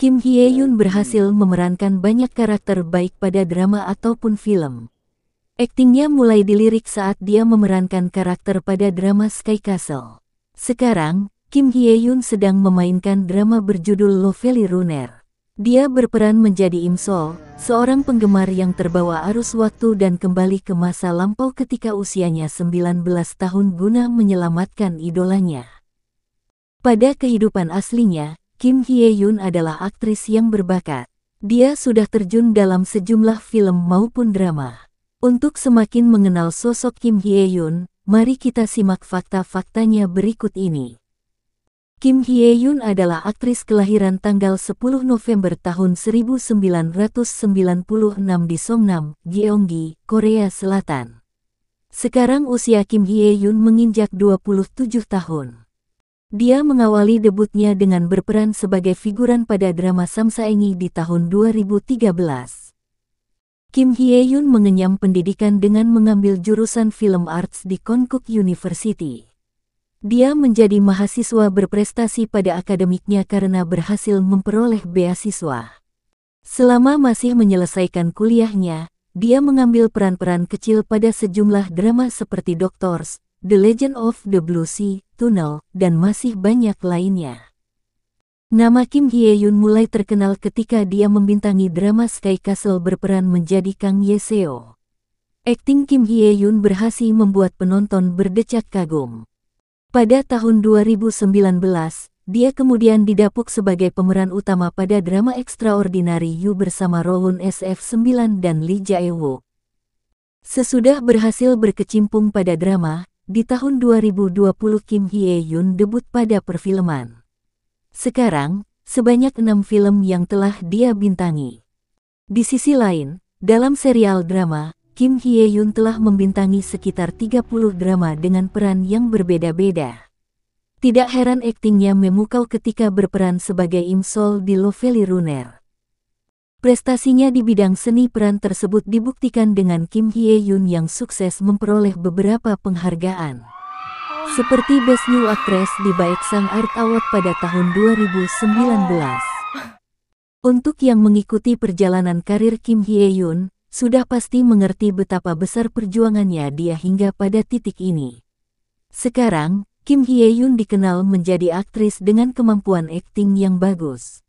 Kim Hye Yun berhasil memerankan banyak karakter baik pada drama ataupun film. Aktingnya mulai dilirik saat dia memerankan karakter pada drama Sky Castle. Sekarang, Kim Hye Yun sedang memainkan drama berjudul Lovely Runner. Dia berperan menjadi Im Sol, seorang penggemar yang terbawa arus waktu dan kembali ke masa lampau ketika usianya 19 tahun guna menyelamatkan idolanya. Pada kehidupan aslinya, Kim Hye Yun adalah aktris yang berbakat. Dia sudah terjun dalam sejumlah film maupun drama. Untuk semakin mengenal sosok Kim Hye Yun, mari kita simak fakta-faktanya berikut ini. Kim Hye Yun adalah aktris kelahiran tanggal 10 November tahun 1996 di Songnam, Gyeonggi, Korea Selatan. Sekarang usia Kim Hye Yun menginjak 27 tahun. Dia mengawali debutnya dengan berperan sebagai figuran pada drama Samsaengi di tahun 2013. Kim Hye yun mengenyam pendidikan dengan mengambil jurusan film arts di Konkuk University. Dia menjadi mahasiswa berprestasi pada akademiknya karena berhasil memperoleh beasiswa. Selama masih menyelesaikan kuliahnya, dia mengambil peran-peran kecil pada sejumlah drama seperti Doctors, The Legend of the Blue Sea, Tunnel, dan masih banyak lainnya. Nama Kim Hye-yoon mulai terkenal ketika dia membintangi drama Sky Castle berperan menjadi Kang Ye-seo. Akting Kim Hye-yoon berhasil membuat penonton berdecak kagum. Pada tahun 2019, dia kemudian didapuk sebagai pemeran utama pada drama Extraordinary You bersama Rohun SF9 dan Lee Jae-woo. Sesudah berhasil berkecimpung pada drama, di tahun 2020 Kim Hye-yoon debut pada perfilman. Sekarang, sebanyak enam film yang telah dia bintangi. Di sisi lain, dalam serial drama, Kim Hye-yoon telah membintangi sekitar 30 drama dengan peran yang berbeda-beda. Tidak heran aktingnya memukau ketika berperan sebagai Im Sol di Lovely Runner. Prestasinya di bidang seni peran tersebut dibuktikan dengan Kim Hye Yoon yang sukses memperoleh beberapa penghargaan. Seperti Best New Actress di Sang Art Award pada tahun 2019. Untuk yang mengikuti perjalanan karir Kim Hye Yoon, sudah pasti mengerti betapa besar perjuangannya dia hingga pada titik ini. Sekarang, Kim Hye Yoon dikenal menjadi aktris dengan kemampuan akting yang bagus.